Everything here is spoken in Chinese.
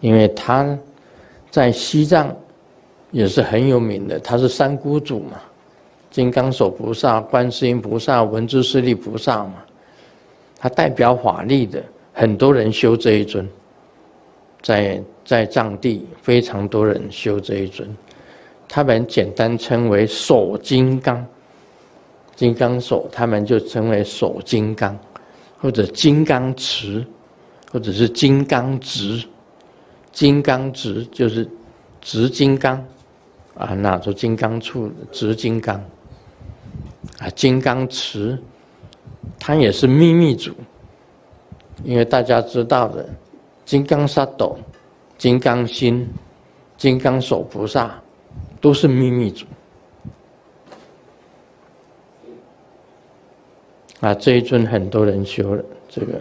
因为他，在西藏也是很有名的。他是三姑主嘛，金刚手菩萨、观世音菩萨、文殊师利菩萨嘛。他代表法力的，很多人修这一尊，在在藏地非常多人修这一尊，他们简单称为手金刚，金刚手，他们就称为手金刚，或者金刚持，或者是金刚直。金刚直就是，直金刚，啊，拿着金刚杵，直金刚，啊，金刚持，它也是秘密主。因为大家知道的，金刚萨埵、金刚心、金刚手菩萨，都是秘密主。啊，这一尊很多人修了这个。